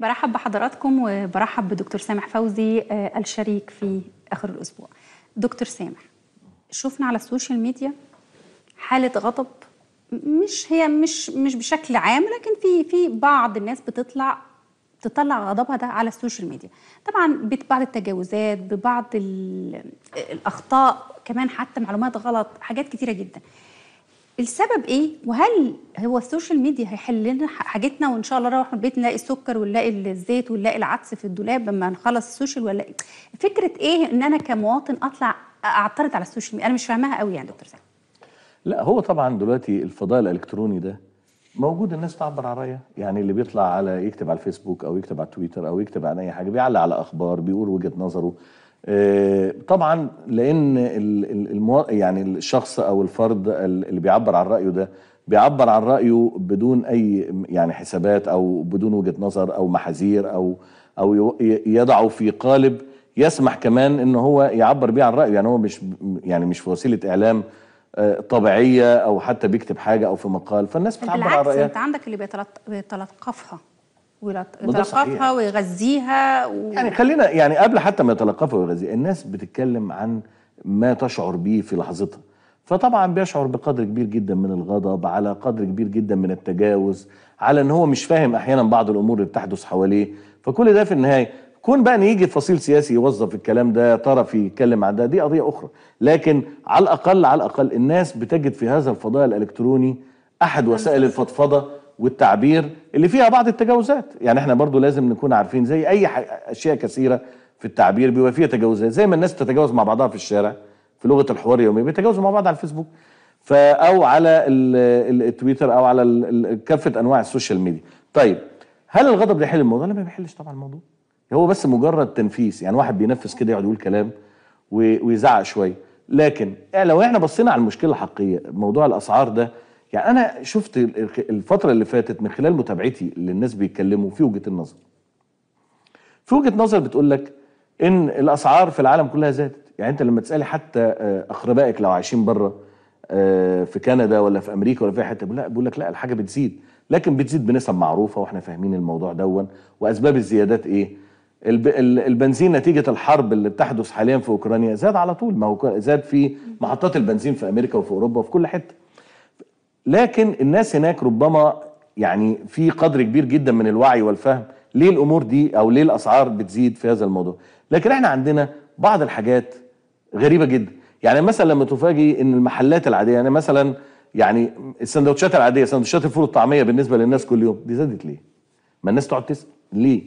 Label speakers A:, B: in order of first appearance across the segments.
A: برحب بحضراتكم وبرحب بدكتور سامح فوزي آه، الشريك في اخر الاسبوع. دكتور سامح شفنا على السوشيال ميديا حاله غضب مش هي مش مش بشكل عام لكن في في بعض الناس بتطلع تطلع غضبها ده على السوشيال ميديا طبعا ببعض التجاوزات ببعض الاخطاء كمان حتى معلومات غلط حاجات كتيره جدا السبب ايه وهل هو السوشيال ميديا هيحل لنا حاجتنا وان شاء الله نروح البيت نلاقي السكر ونلاقي الزيت ونلاقي العدس في الدولاب لما نخلص السوشيال ولا إيه؟ فكره ايه ان انا كمواطن اطلع اعترض على السوشيال ميديا انا مش فاهمها
B: قوي يعني دكتور سامي لا هو طبعا دلوقتي الفضاء الالكتروني ده موجود الناس تعبر عن رايها يعني اللي بيطلع على يكتب على الفيسبوك او يكتب على تويتر او يكتب عن اي حاجه بيعلق على اخبار بيقول وجهه نظره آه، طبعا لان المو... يعني الشخص او الفرد اللي بيعبر عن رايه ده بيعبر عن رايه بدون اي يعني حسابات او بدون وجهه نظر او محاذير او او يضعه في قالب يسمح كمان ان هو يعبر بيه عن رايه يعني هو مش يعني مش في وسيله اعلام آه، طبيعيه او حتى بيكتب حاجه او في مقال فالناس بتعبر عن رايها بالعكس انت
A: عندك اللي بيتلقفها ويتلقفها ويغذيها و... يعني خلينا
B: يعني قبل حتى ما يتلقفها ويغذيها الناس بتتكلم عن ما تشعر به في لحظتها فطبعا بيشعر بقدر كبير جدا من الغضب على قدر كبير جدا من التجاوز على ان هو مش فاهم احيانا بعض الامور اللي بتحدث حواليه فكل ده في النهايه كون بقى يجي فصيل سياسي يوظف الكلام ده طرف يتكلم عن ده دي قضيه اخرى لكن على الاقل على الاقل الناس بتجد في هذا الفضاء الالكتروني احد وسائل الفضفضه والتعبير اللي فيها بعض التجاوزات يعني احنا برضو لازم نكون عارفين زي اي اشياء كثيره في التعبير بيبقى فيها تجاوزات زي ما الناس تتجاوز مع بعضها في الشارع في لغه الحوار اليوميه بيتجاوزوا مع بعض على الفيسبوك فا او على التويتر او على كافه انواع السوشيال ميديا طيب هل الغضب بيحل الموضوع لا ما بيحلش طبعا الموضوع هو بس مجرد تنفيس يعني واحد بينفس كده يقعد يقول كلام ويزعق شويه لكن لو احنا بصينا على المشكله الحقيقيه موضوع الاسعار ده يعني انا شفت الفتره اللي فاتت من خلال متابعتي اللي الناس بيتكلموا في وجهه النظر في وجهه نظر بتقول لك ان الاسعار في العالم كلها زادت يعني انت لما تسالي حتى اقربائك آه، لو عايشين بره آه، في كندا ولا في امريكا ولا في حته لا بيقول لك لا الحاجه بتزيد لكن بتزيد بنسب معروفه واحنا فاهمين الموضوع دون واسباب الزيادات ايه البنزين نتيجه الحرب اللي بتحدث حاليا في اوكرانيا زاد على طول ما هو زاد في محطات البنزين في امريكا وفي اوروبا وفي كل حته لكن الناس هناك ربما يعني في قدر كبير جدا من الوعي والفهم ليه الامور دي او ليه الاسعار بتزيد في هذا الموضوع لكن احنا عندنا بعض الحاجات غريبه جدا يعني مثلا لما تفاجئ ان المحلات العاديه يعني مثلا يعني السندوتشات العاديه سندوتشات الفول الطعميه بالنسبه للناس كل يوم دي زادت ليه ما الناس تقعد تسال ليه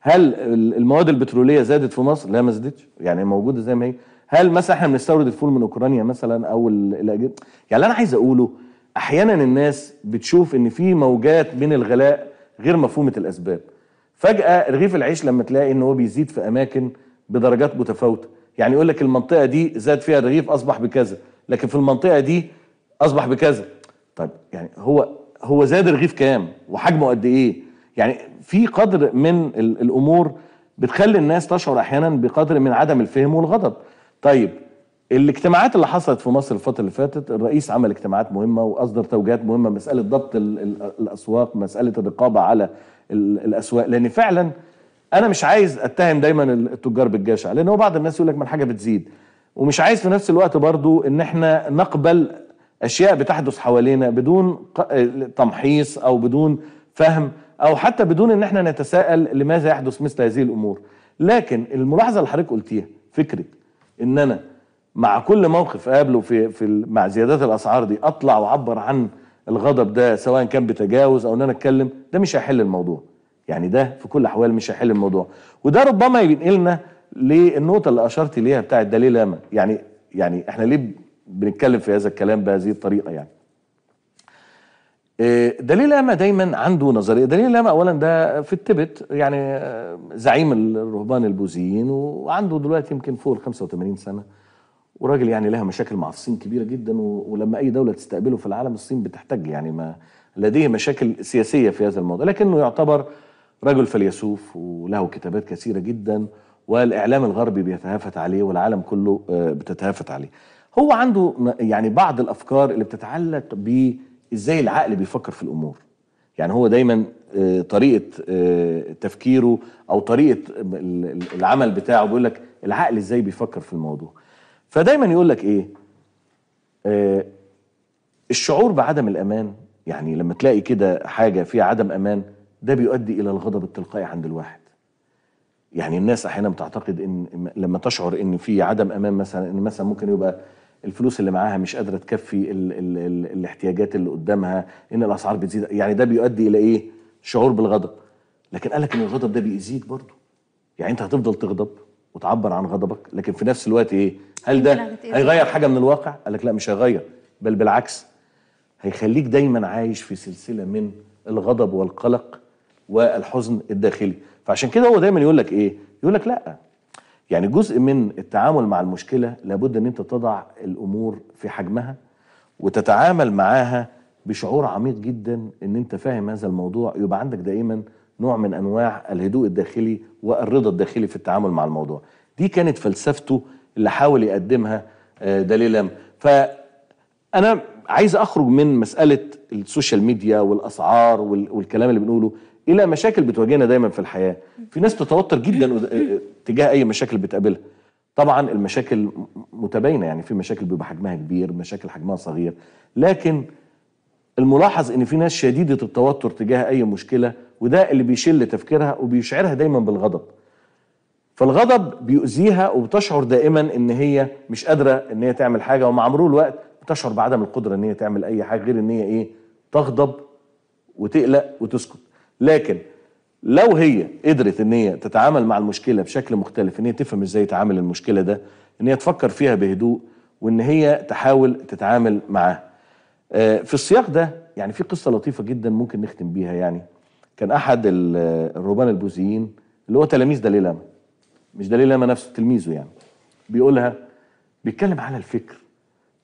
B: هل المواد البتروليه زادت في مصر لا ما زادتش يعني موجوده زي ما هي هل مثلا احنا بنستورد الفول من اوكرانيا مثلا او الاجهزه يعني اللي انا عايز اقوله احيانا الناس بتشوف ان في موجات من الغلاء غير مفهومه الاسباب فجاه رغيف العيش لما تلاقي ان هو بيزيد في اماكن بدرجات متفاوته يعني يقول لك المنطقه دي زاد فيها الرغيف اصبح بكذا لكن في المنطقه دي اصبح بكذا طيب يعني هو هو زاد الرغيف كام وحجمه قد ايه يعني في قدر من الامور بتخلي الناس تشعر احيانا بقدر من عدم الفهم والغضب طيب الاجتماعات اللي حصلت في مصر الفتره اللي فاتت الرئيس عمل اجتماعات مهمه واصدر توجيهات مهمه مساله ضبط الاسواق مساله الرقابه على الاسواق لان فعلا انا مش عايز اتهم دايما التجار بالجشع لان هو بعض الناس يقول لك ما الحاجه بتزيد ومش عايز في نفس الوقت برضو ان احنا نقبل اشياء بتحدث حوالينا بدون تمحيص او بدون فهم او حتى بدون ان احنا نتساءل لماذا يحدث مثل هذه الامور لكن الملاحظه اللي حضرتك قلتيها فكره ان انا مع كل موقف قابله في في مع زيادات الاسعار دي اطلع واعبر عن الغضب ده سواء كان بتجاوز او ان انا اتكلم ده مش هيحل الموضوع يعني ده في كل الاحوال مش هيحل الموضوع وده ربما ينقلنا للنقطه اللي اشرت ليها بتاعه دليل لاما يعني يعني احنا ليه بنتكلم في هذا الكلام بهذه الطريقه يعني آه، دليل لاما دايما عنده نظريه دليل لاما اولا ده في التبت يعني آه، زعيم الرهبان البوذيين وعنده دلوقتي يمكن فوق ال 85 سنه وراجل يعني لها مشاكل مع الصين كبيره جدا ولما اي دوله تستقبله في العالم الصين بتحتاج يعني ما لديه مشاكل سياسيه في هذا الموضوع لكنه يعتبر رجل فيلسوف وله كتابات كثيره جدا والاعلام الغربي بيتهافت عليه والعالم كله آه، بتتهافت عليه هو عنده يعني بعض الافكار اللي بتتعلق بازاي العقل بيفكر في الامور يعني هو دايما آه، طريقه آه، تفكيره او طريقه العمل بتاعه بيقول لك العقل ازاي بيفكر في الموضوع فدايما يقول لك ايه آه الشعور بعدم الامان يعني لما تلاقي كده حاجه فيها عدم امان ده بيؤدي الى الغضب التلقائي عند الواحد يعني الناس احيانا بتعتقد ان لما تشعر ان في عدم امان مثلا ان مثلا ممكن يبقى الفلوس اللي معاها مش قادره تكفي الـ الـ الـ الاحتياجات اللي قدامها ان الاسعار بتزيد يعني ده بيؤدي الى ايه شعور بالغضب لكن قال لك ان الغضب ده بيزيد برضه يعني انت هتفضل تغضب وتعبر عن غضبك لكن في نفس الوقت ايه هل ده هيغير حاجه من الواقع قال لك لا مش هيغير بل بالعكس هيخليك دايما عايش في سلسله من الغضب والقلق والحزن الداخلي فعشان كده هو دايما يقول لك ايه يقول لك لا يعني جزء من التعامل مع المشكله لابد ان انت تضع الامور في حجمها وتتعامل معاها بشعور عميق جدا ان انت فاهم هذا الموضوع يبقى عندك دائما نوع من انواع الهدوء الداخلي والرضا الداخلي في التعامل مع الموضوع دي كانت فلسفته اللي حاول يقدمها آه، دليلا ف انا عايز اخرج من مساله السوشيال ميديا والاسعار والكلام اللي بنقوله الى مشاكل بتواجهنا دايما في الحياه في ناس بتتوتر جدا آه، آه، تجاه اي مشاكل بتقابلها طبعا المشاكل متباينه يعني في مشاكل بيبقى حجمها كبير مشاكل حجمها صغير لكن الملاحظ ان في ناس شديده التوتر تجاه اي مشكله وده اللي بيشل تفكيرها وبيشعرها دايما بالغضب فالغضب بيؤذيها وبتشعر دائما ان هي مش قادره ان هي تعمل حاجه ومع مرور الوقت بتشعر بعدم القدره ان هي تعمل اي حاجه غير ان هي ايه تغضب وتقلق وتسكت لكن لو هي قدرت ان هي تتعامل مع المشكله بشكل مختلف ان هي تفهم ازاي تعامل المشكله ده ان هي تفكر فيها بهدوء وان هي تحاول تتعامل معاها آه، في السياق ده يعني في قصه لطيفه جدا ممكن نختم بيها يعني كان احد الرهبان البوذيين اللي هو تلاميذ دليل لاما مش دليل لاما نفسه تلميذه يعني بيقولها بيتكلم على الفكر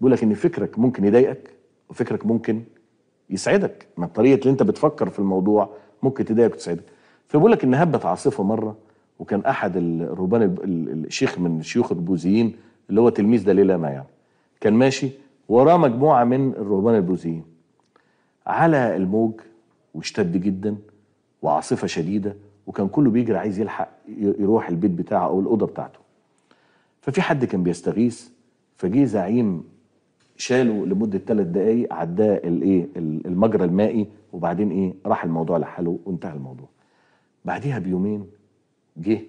B: بيقول لك ان فكرك ممكن يضايقك وفكرك ممكن يسعدك ما الطريقه اللي انت بتفكر في الموضوع ممكن تضايقك وتسعدك فبيقول لك ان هبت عاصفه مره وكان احد الرهبان الشيخ من شيوخ البوذيين اللي هو تلميذ دليل لاما يعني كان ماشي وراه مجموعه من الرهبان البوذيين على الموج واشتد جدا وعاصفه شديده وكان كله بيجري عايز يلحق يروح البيت بتاعه او الاوضه بتاعته ففي حد كان بيستغيث فجه زعيم شاله لمده ثلاث دقائق عداه الايه المجرى المائي وبعدين ايه راح الموضوع لحاله وانتهى الموضوع بعديها بيومين جه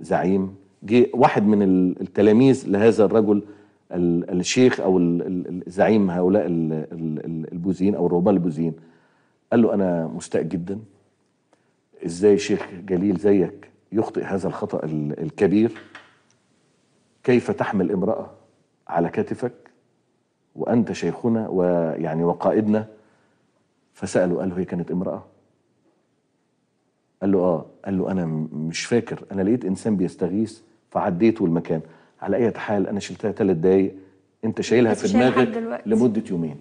B: زعيم جه واحد من التلاميذ لهذا الرجل الشيخ او الزعيم هؤلاء البوذيين او الرهبان البوذيين قال له انا مستاء جدا ازاي شيخ جليل زيك يخطئ هذا الخطأ الكبير كيف تحمل امرأة على كتفك وأنت شيخنا ويعني وقائدنا فسأله قال له هي كانت امرأة قال له آه قال له أنا مش فاكر أنا لقيت إنسان بيستغيث فعديته المكان على أي حال أنا شلتها ثلاث دقايق أنت شايلها في دماغك لمدة يومين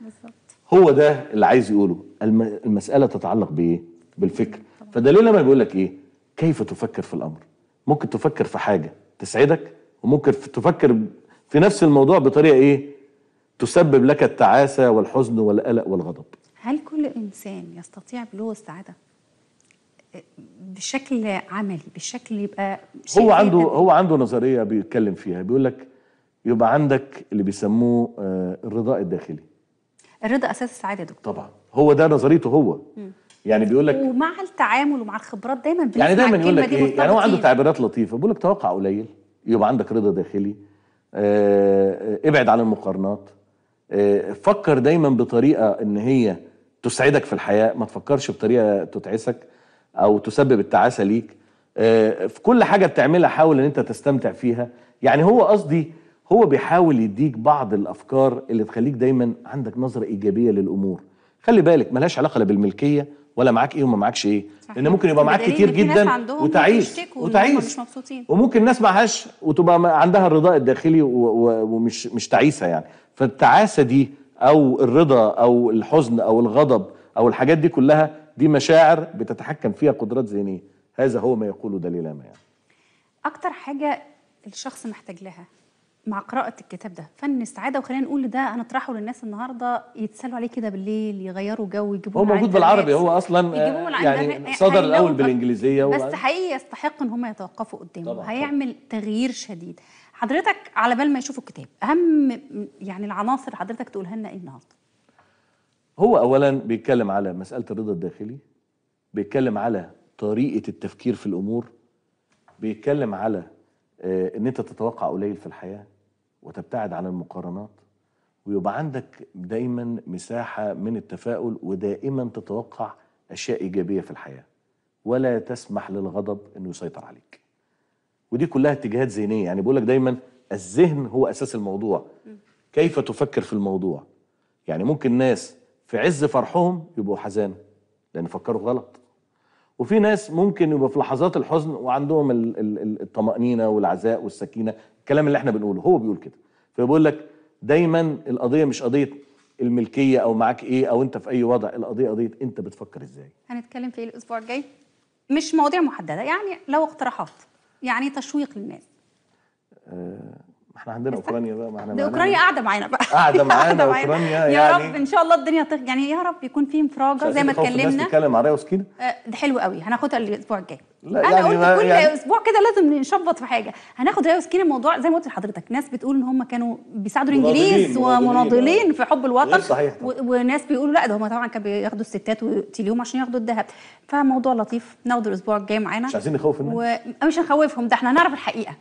B: بالظبط هو ده اللي عايز يقوله المسألة تتعلق بإيه؟ بالفكر فدليل لما بيقول لك ايه كيف تفكر في الامر ممكن تفكر في حاجه تسعدك وممكن تفكر في نفس الموضوع بطريقه ايه تسبب لك التعاسه والحزن والقلق والغضب
A: هل كل انسان يستطيع بلوغ السعاده بشكل عملي بشكل يبقى هو عنده يبقى
B: هو عنده نظريه بيتكلم فيها بيقول لك يبقى عندك اللي بيسموه آه، الرضاء الداخلي
A: الرضا اساس السعاده يا دكتور طبعا
B: هو ده نظريته هو م. يعني بيقول لك
A: ومع التعامل ومع الخبرات دايما يعني دايما يقول لك ايه يعني هو عنده
B: تعبيرات لطيفه بيقول لك توقع قليل يبقى عندك رضا داخلي آه،, آه ابعد عن المقارنات آه فكر دايما بطريقه ان هي تسعدك في الحياه ما تفكرش بطريقه تتعسك او تسبب التعاسه ليك آه في كل حاجه بتعملها حاول ان انت تستمتع فيها يعني هو قصدي هو بيحاول يديك بعض الافكار اللي تخليك دايما عندك نظره ايجابيه للامور خلي بالك ملهاش علاقه لا بالملكيه ولا معاك ايه وما معاكش ايه لان ممكن يبقى معاك كتير جدا وتعيش وتعيش وممكن ناس معهاش وتبقى عندها الرضاء الداخلي ومش مش تعيسه يعني فالتعاسه دي او الرضا او الحزن او الغضب او الحاجات دي كلها دي مشاعر بتتحكم فيها قدرات ذهنيه هذا هو ما يقوله دليل ما يعني
A: اكتر حاجه الشخص محتاج لها مع قراءة الكتاب ده فن السعادة وخلينا نقول ده هنطرحه للناس النهاردة يتسالوا عليه كده بالليل يغيروا جو يجيبوه هو موجود بالعربي هو أصلا آه، يعني, يعني صدر الأول
B: بالإنجليزية بس
A: حقيقي يستحق إن هم يتوقفوا قدامه هيعمل تغيير شديد حضرتك على بال ما يشوفوا الكتاب أهم يعني العناصر حضرتك تقولها لنا إيه النهاردة
B: هو أولا بيتكلم على مسألة الرضا الداخلي بيتكلم على طريقة التفكير في الأمور بيتكلم على آه، ان انت تتوقع قليل في الحياه وتبتعد عن المقارنات ويبقى عندك دايما مساحه من التفاؤل ودائما تتوقع اشياء ايجابيه في الحياه ولا تسمح للغضب انه يسيطر عليك ودي كلها اتجاهات ذهنيه يعني بقول لك دايما الذهن هو اساس الموضوع كيف تفكر في الموضوع يعني ممكن ناس في عز فرحهم يبقوا حزان لان فكروا غلط وفي ناس ممكن يبقى في لحظات الحزن وعندهم الطمأنينة والعزاء والسكينة الكلام اللي احنا بنقوله هو بيقول كده فبيقول لك دايما القضية مش قضية الملكية أو معاك إيه أو أنت في أي وضع القضية قضية أنت بتفكر إزاي
A: هنتكلم في إيه الأسبوع الجاي مش مواضيع محددة يعني لو اقتراحات يعني تشويق للناس
B: أه احنا عندنا اوكرانيا بقى ما احنا ده اوكرانيا قاعده معانا بقى قاعده معانا اوكرانيا يعني يا رب ان
A: شاء الله الدنيا تخ... يعني يا رب يكون في انفراجه زي ما اتكلمنا
B: تتكلم عريه وسكينه
A: آه، ده حلو قوي هناخدها الاسبوع الجاي لا انا يعني قلت كل يعني... اسبوع كده لازم نشبط في حاجه هناخد ريا وسكينه الموضوع زي ما قلت لحضرتك ناس بتقول ان هم كانوا بيساعدوا الانجليز ومناضلين يعني في حب الوطن و... وناس بيقولوا لا ده هم طبعا كانوا بياخدوا الستات ويقتلوهم عشان ياخدوا الذهب فموضوع لطيف ناخده الاسبوع الجاي معانا مش عايزين نخوف الناس ومش مش هنخوفهم ده احنا هنعرف الحقيقه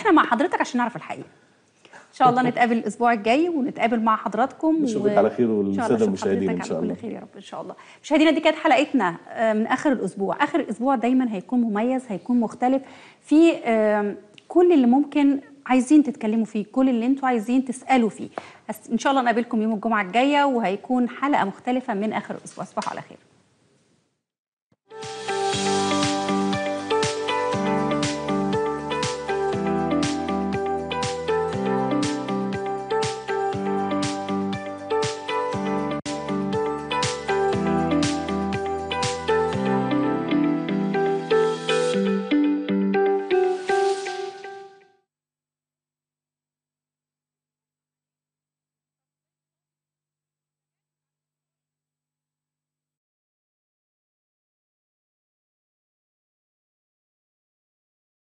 A: احنا مع حضرتك عشان نعرف الحقيقه ان شاء الله نتقابل الاسبوع الجاي ونتقابل مع حضراتكم نشوفك و... على خير والساده المشاهدين ان شاء الله كل خير يا رب ان شاء الله مشاهدينا دي كانت حلقتنا آه، من اخر الاسبوع اخر الاسبوع دايما هيكون مميز هيكون مختلف في كل اللي ممكن عايزين تتكلموا فيه كل اللي انتوا عايزين تسالوا فيه ان شاء الله نقابلكم يوم الجمعه الجايه وهيكون حلقه مختلفه من اخر الاسبوع اصبحوا على خير